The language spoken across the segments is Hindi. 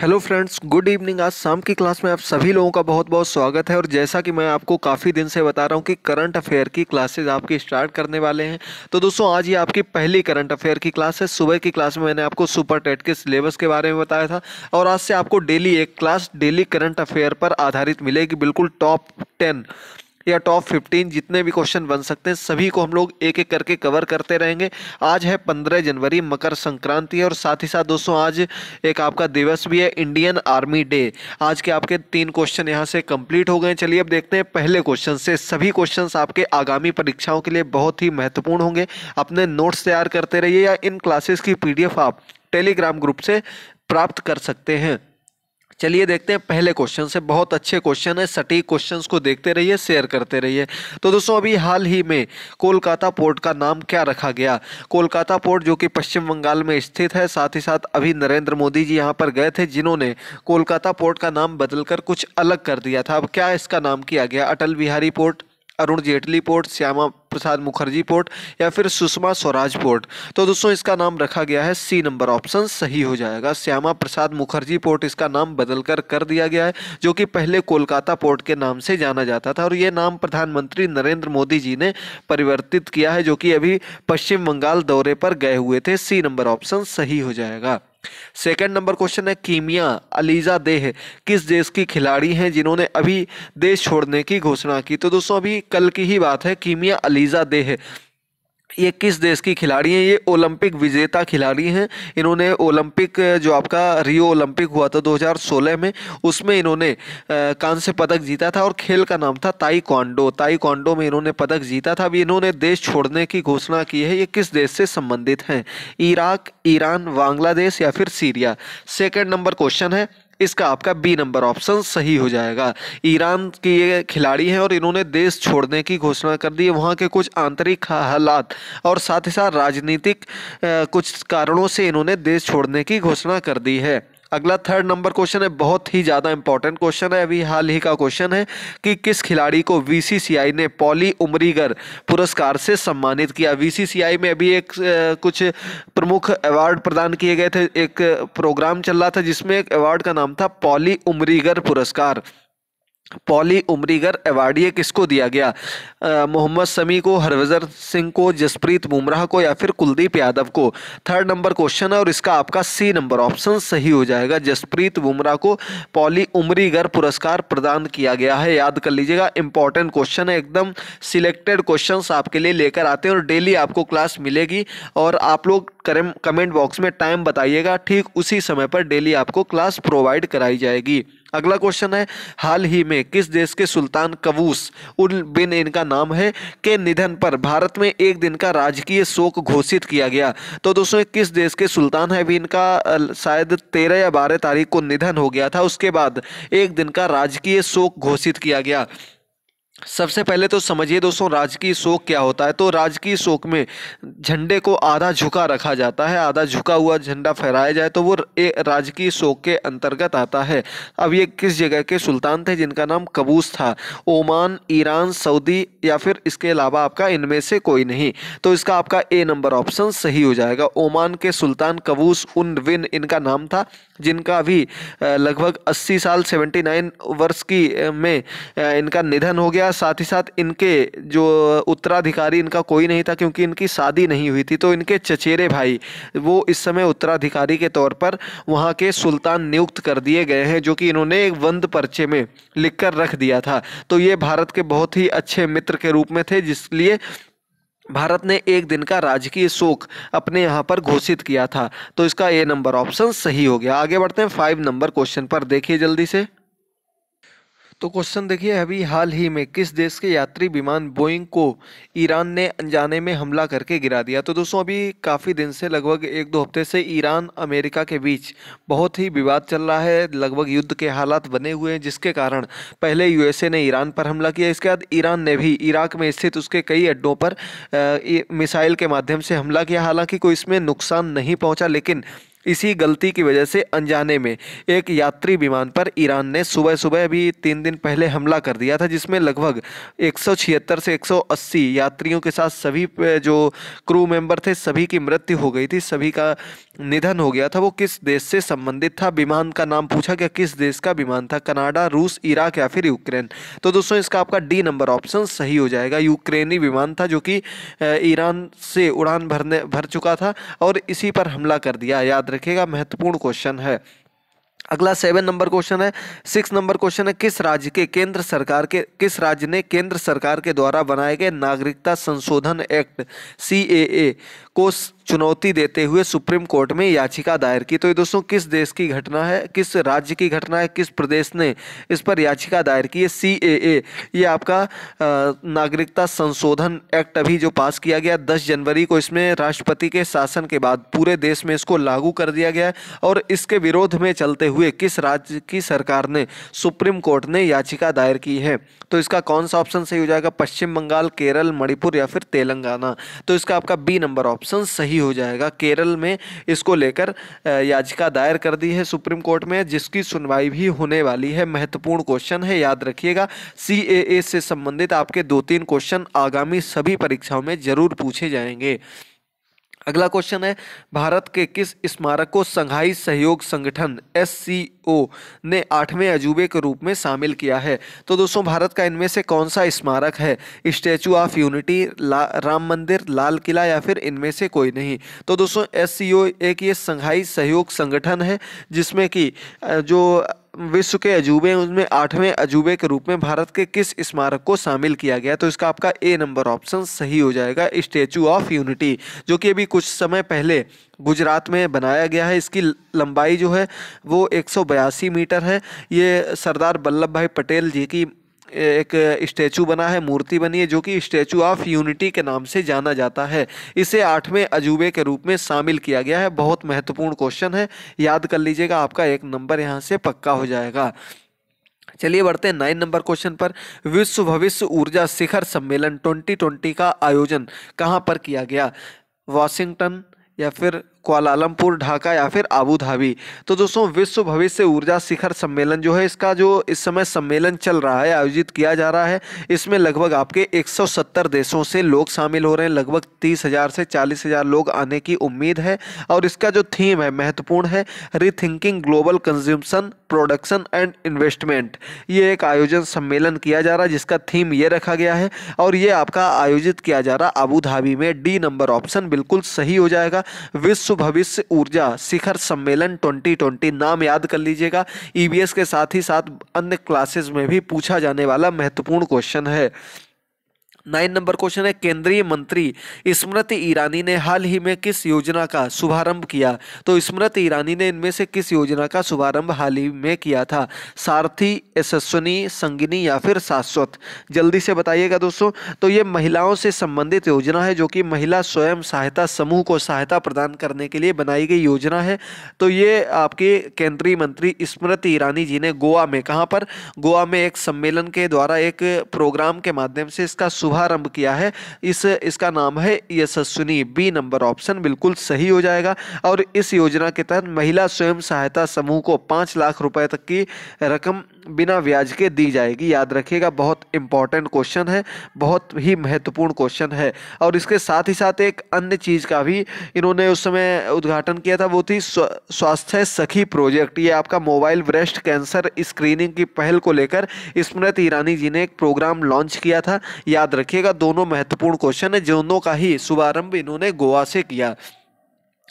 हेलो फ्रेंड्स गुड इवनिंग आज शाम की क्लास में आप सभी लोगों का बहुत बहुत स्वागत है और जैसा कि मैं आपको काफ़ी दिन से बता रहा हूं कि करंट अफेयर की क्लासेस आपकी स्टार्ट करने वाले हैं तो दोस्तों आज ये आपकी पहली करंट अफेयर की क्लास है सुबह की क्लास में मैंने आपको सुपर टेट के सिलेबस के बारे में बताया था और आज से आपको डेली एक क्लास डेली करंट अफेयर पर आधारित मिलेगी बिल्कुल टॉप टेन या टॉप फिफ्टीन जितने भी क्वेश्चन बन सकते हैं सभी को हम लोग एक एक करके कवर करते रहेंगे आज है पंद्रह जनवरी मकर संक्रांति और साथ ही साथ दोस्तों आज एक आपका दिवस भी है इंडियन आर्मी डे आज के आपके तीन क्वेश्चन यहाँ से कंप्लीट हो गए चलिए अब देखते हैं पहले क्वेश्चन से सभी क्वेश्चन आपके आगामी परीक्षाओं के लिए बहुत ही महत्वपूर्ण होंगे अपने नोट्स तैयार करते रहिए या इन क्लासेस की पी आप टेलीग्राम ग्रुप से प्राप्त कर सकते हैं चलिए देखते हैं पहले क्वेश्चन से बहुत अच्छे क्वेश्चन है सटीक क्वेश्चंस को देखते रहिए शेयर करते रहिए तो दोस्तों अभी हाल ही में कोलकाता पोर्ट का नाम क्या रखा गया कोलकाता पोर्ट जो कि पश्चिम बंगाल में स्थित है साथ ही साथ अभी नरेंद्र मोदी जी यहाँ पर गए थे जिन्होंने कोलकाता पोर्ट का नाम बदलकर कुछ अलग कर दिया था अब क्या इसका नाम किया गया Atal Bihari port Arun Jaitley port Shyama Prasad Mukherjee port या फिर सुषमा स्वराज पोर्ट तो दोस्तों इसका नाम रखा गया है सी नंबर ऑप्शन सही हो जाएगा श्यामा प्रसाद मुखर्जी पोर्ट इसका नाम बदलकर कर दिया गया है जो कि पहले कोलकाता पोर्ट के नाम से जाना जाता था और ये नाम प्रधानमंत्री नरेंद्र मोदी जी ने परिवर्तित किया है जो कि अभी पश्चिम बंगाल दौरे पर गए हुए थे सी नंबर ऑप्शन सही हो जाएगा सेकंड नंबर क्वेश्चन है कीमिया अलीजा देह किस देश की खिलाड़ी हैं जिन्होंने अभी देश छोड़ने की घोषणा की तो दोस्तों अभी कल की ही बात है कीमिया अलीजा देह ये किस देश की खिलाड़ी हैं ये ओलंपिक विजेता खिलाड़ी हैं इन्होंने ओलंपिक जो आपका रियो ओलंपिक हुआ था 2016 में उसमें इन्होंने कांस्य पदक जीता था और खेल का नाम था ताई कॉन्डो ताई कॉन्डो में इन्होंने पदक जीता था अभी इन्होंने देश छोड़ने की घोषणा की है ये किस देश से संबंधित हैं इराक ईरान बांग्लादेश या फिर सीरिया सेकेंड नंबर क्वेश्चन है इसका आपका बी नंबर ऑप्शन सही हो जाएगा ईरान के ये खिलाड़ी हैं और इन्होंने देश छोड़ने की घोषणा कर दी है वहाँ के कुछ आंतरिक हालात और साथ ही साथ राजनीतिक कुछ कारणों से इन्होंने देश छोड़ने की घोषणा कर दी है अगला थर्ड नंबर क्वेश्चन है बहुत ही ज़्यादा इंपॉर्टेंट क्वेश्चन है अभी हाल ही का क्वेश्चन है कि किस खिलाड़ी को वी ने पॉली उमरीगर पुरस्कार से सम्मानित किया वी में अभी एक कुछ प्रमुख अवार्ड प्रदान किए गए थे एक प्रोग्राम चल रहा था जिसमें एक अवार्ड का नाम था पॉली उमरीगर पुरस्कार पॉली उमरीगर एवार्ड ये किसको दिया गया मोहम्मद शमी को हरविजर सिंह को जसप्रीत बुमराह को या फिर कुलदीप यादव को थर्ड नंबर क्वेश्चन है और इसका आपका सी नंबर ऑप्शन सही हो जाएगा जसप्रीत बुमराह को पॉली उमरीगर पुरस्कार प्रदान किया गया है याद कर लीजिएगा इंपॉर्टेंट क्वेश्चन है एकदम सिलेक्टेड क्वेश्चन आपके लिए लेकर आते हैं और डेली आपको क्लास मिलेगी और आप लोग करें कमेंट बॉक्स में टाइम बताइएगा ठीक उसी समय पर डेली आपको क्लास प्रोवाइड कराई जाएगी अगला क्वेश्चन है हाल ही में किस देश के सुल्तान कबूस उल बिन इनका नाम है के निधन पर भारत में एक दिन का राजकीय शोक घोषित किया गया तो दोस्तों किस देश के सुल्तान है भी इनका शायद तेरह या बारह तारीख को निधन हो गया था उसके बाद एक दिन का राजकीय शोक घोषित किया गया सबसे पहले तो समझिए दोस्तों राजकीय शोक क्या होता है तो राजकीय शोक में झंडे को आधा झुका रखा जाता है आधा झुका हुआ झंडा फहराया जाए तो वो राजकीय शोक के अंतर्गत आता है अब ये किस जगह के सुल्तान थे जिनका नाम कबूस था ओमान ईरान सऊदी या फिर इसके अलावा आपका इनमें से कोई नहीं तो इसका आपका ए नंबर ऑप्शन सही हो जाएगा ओमान के सुल्तान कबूस उन विन इनका नाम था जिनका भी लगभग अस्सी साल सेवेंटी नाइन वर्ष की में इनका निधन हो गया साथ ही साथ इनके जो उत्तराधिकारी इनका कोई नहीं था क्योंकि इनकी शादी नहीं हुई थी तो इनके चचेरे भाई वो इस समय उत्तराधिकारी के तौर पर वहाँ के सुल्तान नियुक्त कर दिए गए हैं जो कि इन्होंने एक बंद पर्चे में लिखकर रख दिया था तो ये भारत के बहुत ही अच्छे मित्र के रूप में थे जिसलिए भारत ने एक दिन का राजकीय शोक अपने यहाँ पर घोषित किया था तो इसका ए नंबर ऑप्शन सही हो गया आगे बढ़ते हैं फाइव नंबर क्वेश्चन पर देखिए जल्दी से तो क्वेश्चन देखिए अभी हाल ही में किस देश के यात्री विमान बोइंग को ईरान ने अनजाने में हमला करके गिरा दिया तो दोस्तों अभी काफ़ी दिन से लगभग एक दो हफ्ते से ईरान अमेरिका के बीच बहुत ही विवाद चल रहा है लगभग युद्ध के हालात बने हुए हैं जिसके कारण पहले यूएसए ने ईरान पर हमला किया इसके बाद ईरान ने भी इराक में स्थित उसके कई अड्डों पर मिसाइल के माध्यम से हमला किया हालाँकि कोई इसमें नुकसान नहीं पहुँचा लेकिन इसी गलती की वजह से अनजाने में एक यात्री विमान पर ईरान ने सुबह सुबह अभी तीन दिन पहले हमला कर दिया था जिसमें लगभग एक से 180 यात्रियों के साथ सभी जो क्रू मेंबर थे सभी की मृत्यु हो गई थी सभी का निधन हो गया था वो किस देश से संबंधित था विमान का नाम पूछा गया किस देश का विमान था कनाडा रूस इराक या फिर यूक्रेन तो दोस्तों इसका आपका डी नंबर ऑप्शन सही हो जाएगा यूक्रेनी विमान था जो कि ईरान से उड़ान भरने भर चुका था और इसी पर हमला कर दिया याद रखिएगा महत्वपूर्ण क्वेश्चन है अगला सेवन नंबर क्वेश्चन है सिक्स नंबर क्वेश्चन है किस राज्य के केंद्र सरकार के किस राज्य ने केंद्र सरकार के द्वारा बनाए गए नागरिकता संशोधन एक्ट सी को चुनौती देते हुए सुप्रीम कोर्ट में याचिका दायर की तो ये दोस्तों किस देश की घटना है किस राज्य की घटना है किस प्रदेश ने इस पर याचिका दायर की है सी ए ए ये आपका नागरिकता संशोधन एक्ट अभी जो पास किया गया दस जनवरी को इसमें राष्ट्रपति के शासन के बाद पूरे देश में इसको लागू कर दिया गया और इसके विरोध में चलते हुए किस राज्य की सरकार ने सुप्रीम कोर्ट ने याचिका दायर की है तो इसका कौन सा ऑप्शन सही हो जाएगा पश्चिम बंगाल केरल मणिपुर या फिर तेलंगाना तो इसका आपका बी नंबर ऑप्शन ऑप्शन सही हो जाएगा केरल में इसको लेकर याचिका दायर कर दी है सुप्रीम कोर्ट में जिसकी सुनवाई भी होने वाली है महत्वपूर्ण क्वेश्चन है याद रखिएगा सी से संबंधित आपके दो तीन क्वेश्चन आगामी सभी परीक्षाओं में जरूर पूछे जाएंगे अगला क्वेश्चन है भारत के किस स्मारक को संघाई सहयोग संगठन एस ओ ने आठवें अजूबे के रूप में शामिल किया है तो दोस्तों भारत का इनमें से कौन सा स्मारक है स्टैचू ऑफ यूनिटी राम मंदिर लाल किला या फिर इनमें से कोई नहीं तो दोस्तों एस एक ये संघाई सहयोग संगठन है जिसमें कि जो विश्व के अजूबे हैं उनमें आठवें अजूबे के रूप में भारत के किस स्मारक को शामिल किया गया तो इसका आपका ए नंबर ऑप्शन सही हो जाएगा स्टेचू ऑफ यूनिटी जो कि अभी कुछ समय पहले गुजरात में बनाया गया है इसकी लंबाई जो है वो एक बयासी मीटर है ये सरदार वल्लभ भाई पटेल जी की एक स्टैचू बना है मूर्ति बनी है जो कि स्टैचू ऑफ यूनिटी के नाम से जाना जाता है इसे आठवें अजूबे के रूप में शामिल किया गया है बहुत महत्वपूर्ण क्वेश्चन है याद कर लीजिएगा आपका एक नंबर यहाँ से पक्का हो जाएगा चलिए बढ़ते हैं नाइन नंबर क्वेश्चन पर विश्व भविष्य ऊर्जा शिखर सम्मेलन 2020 का आयोजन कहाँ पर किया गया वाशिंगटन या फिर कुआलालमपुर ढाका या फिर आबू धाबी तो दोस्तों विश्व भविष्य ऊर्जा शिखर सम्मेलन जो है इसका जो इस समय सम्मेलन चल रहा है आयोजित किया जा रहा है इसमें लगभग आपके 170 देशों से लोग शामिल हो रहे हैं लगभग तीस हज़ार से चालीस हज़ार लोग आने की उम्मीद है और इसका जो थीम है महत्वपूर्ण है rethinking global consumption production and investment ये एक आयोजन सम्मेलन किया जा रहा है जिसका थीम ये रखा गया है और ये आपका आयोजित किया जा रहा आबू धाबी में डी नंबर ऑप्शन बिल्कुल सही हो जाएगा विश्व विश्व भविष्य ऊर्जा शिखर सम्मेलन 2020 नाम याद कर लीजिएगा ईवीएस e के साथ ही साथ अन्य क्लासेस में भी पूछा जाने वाला महत्वपूर्ण क्वेश्चन है नाइन नंबर क्वेश्चन है केंद्रीय मंत्री स्मृति ईरानी ने हाल ही में किस योजना का शुभारंभ किया तो स्मृति ईरानी ने इनमें से किस योजना का शुभारंभ हाल ही में किया था सारथी यशस्वनी संगिनी या फिर शाश्वत जल्दी से बताइएगा दोस्तों तो ये महिलाओं से संबंधित योजना है जो कि महिला स्वयं सहायता समूह को सहायता प्रदान करने के लिए बनाई गई योजना है तो ये आपके केंद्रीय मंत्री स्मृति ईरानी जी ने गोवा में कहाँ पर गोवा में एक सम्मेलन के द्वारा एक प्रोग्राम के माध्यम से इसका शुभ शुभारंभ किया है इस इसका नाम है यशस्विनी बी नंबर ऑप्शन बिल्कुल सही हो जाएगा और इस योजना के तहत महिला स्वयं सहायता समूह को पाँच लाख रुपए तक की रकम बिना ब्याज के दी जाएगी याद रखिएगा बहुत इम्पॉर्टेंट क्वेश्चन है बहुत ही महत्वपूर्ण क्वेश्चन है और इसके साथ ही साथ एक अन्य चीज़ का भी इन्होंने उस समय उद्घाटन किया था वो थी स्वास्थ्य सखी प्रोजेक्ट ये आपका मोबाइल ब्रेस्ट कैंसर स्क्रीनिंग की पहल को लेकर स्मृति ईरानी जी ने एक प्रोग्राम लॉन्च किया था याद रखिएगा दोनों महत्वपूर्ण क्वेश्चन है दोनों का ही शुभारंभ इन्होंने गोवा से किया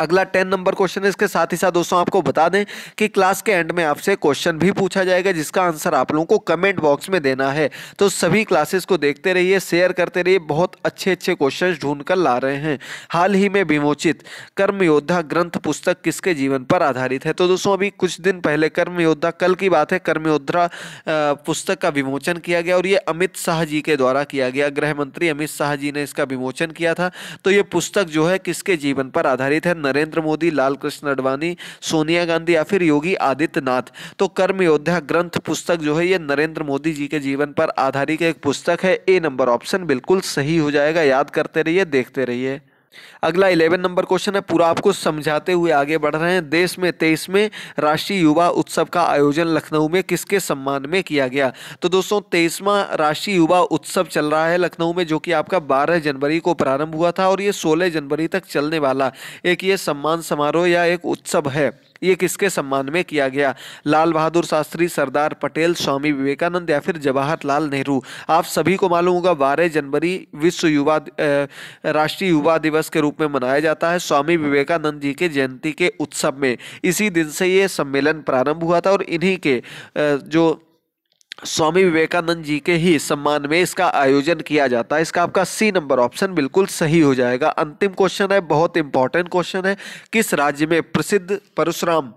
अगला टेन नंबर क्वेश्चन है इसके साथ ही साथ दोस्तों आपको बता दें कि क्लास के एंड में आपसे क्वेश्चन भी पूछा जाएगा जिसका आंसर आप लोगों को कमेंट बॉक्स में देना है तो सभी क्लासेस को देखते रहिए शेयर करते रहिए बहुत अच्छे अच्छे क्वेश्चन ढूंढ कर ला रहे हैं हाल ही में विमोचित कर्म योद्धा ग्रंथ पुस्तक किसके जीवन पर आधारित है तो दोस्तों अभी कुछ दिन पहले कर्म योद्धा कल की बात है कर्म योद्धा पुस्तक का विमोचन किया गया और ये अमित शाह जी के द्वारा किया गया गृह मंत्री अमित शाह जी ने इसका विमोचन किया था तो ये पुस्तक जो है किसके जीवन पर आधारित है नरेंद्र मोदी लालकृष्ण अडवाणी सोनिया गांधी या फिर योगी आदित्यनाथ तो कर्म योद्धा ग्रंथ पुस्तक जो है ये नरेंद्र मोदी जी के जीवन पर आधारित एक पुस्तक है ए नंबर ऑप्शन बिल्कुल सही हो जाएगा याद करते रहिए देखते रहिए अगला इलेवन नंबर क्वेश्चन है पूरा आपको समझाते हुए आगे बढ़ रहे हैं देश में तेईसवें राष्ट्रीय युवा उत्सव का आयोजन लखनऊ में किसके सम्मान में किया गया तो दोस्तों तेईसवां राष्ट्रीय युवा उत्सव चल रहा है लखनऊ में जो कि आपका बारह जनवरी को प्रारंभ हुआ था और ये सोलह जनवरी तक चलने वाला एक ये सम्मान समारोह या एक उत्सव है ये किसके सम्मान में किया गया लाल बहादुर शास्त्री सरदार पटेल स्वामी विवेकानंद या फिर जवाहरलाल नेहरू आप सभी को मालूम होगा बारह जनवरी विश्व युवा राष्ट्रीय युवा दिवस के रूप में मनाया जाता है स्वामी विवेकानंद जी के जयंती के उत्सव में इसी दिन से ये सम्मेलन प्रारंभ हुआ था और इन्हीं के जो स्वामी विवेकानंद जी के ही सम्मान में इसका आयोजन किया जाता है इसका आपका सी नंबर ऑप्शन बिल्कुल सही हो जाएगा अंतिम क्वेश्चन है बहुत इंपॉर्टेंट क्वेश्चन है किस राज्य में प्रसिद्ध परशुराम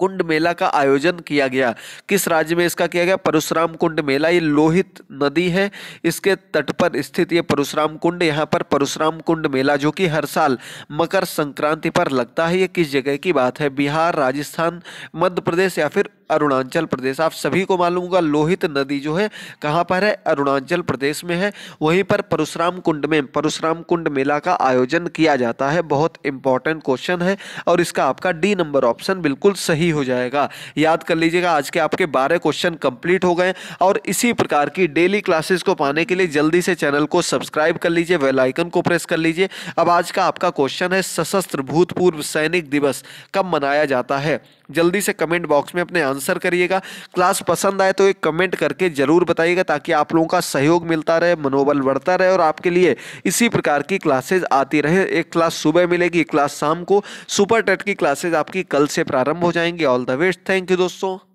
कुंड मेला का आयोजन किया गया किस राज्य में इसका किया गया परशुराम कुंड मेला ये लोहित नदी है इसके तट पर स्थित ये परशुराम कुंड यहाँ पर परशुराम कुंड मेला जो कि हर साल मकर संक्रांति पर लगता है ये किस जगह की बात है बिहार राजस्थान मध्य प्रदेश या फिर अरुणाचल प्रदेश आप सभी को मालूम होगा लोहित नदी जो है कहाँ पर है अरुणाचल प्रदेश में है वहीं पर परशुराम कुंड में परशुराम कुंड मेला का आयोजन किया जाता है बहुत इंपॉर्टेंट क्वेश्चन है और इसका आपका डी नंबर ऑप्शन बिल्कुल सही हो जाएगा याद कर लीजिएगा आज के आपके बारह क्वेश्चन कंप्लीट हो गए और इसी प्रकार की डेली क्लासेस को पाने के लिए जल्दी से चैनल को सब्सक्राइब कर लीजिए वेलाइकन को प्रेस कर लीजिए अब आज का आपका क्वेश्चन है सशस्त्र भूतपूर्व सैनिक दिवस कब मनाया जाता है जल्दी से कमेंट बॉक्स में अपने आंसर आंसर करिएगा क्लास पसंद आए तो एक कमेंट करके ज़रूर बताइएगा ताकि आप लोगों का सहयोग मिलता रहे मनोबल बढ़ता रहे और आपके लिए इसी प्रकार की क्लासेज आती रहे एक क्लास सुबह मिलेगी एक क्लास शाम को सुपर टेट की क्लासेज आपकी कल से प्रारंभ हो जाएंगी all the best thank you दोस्तों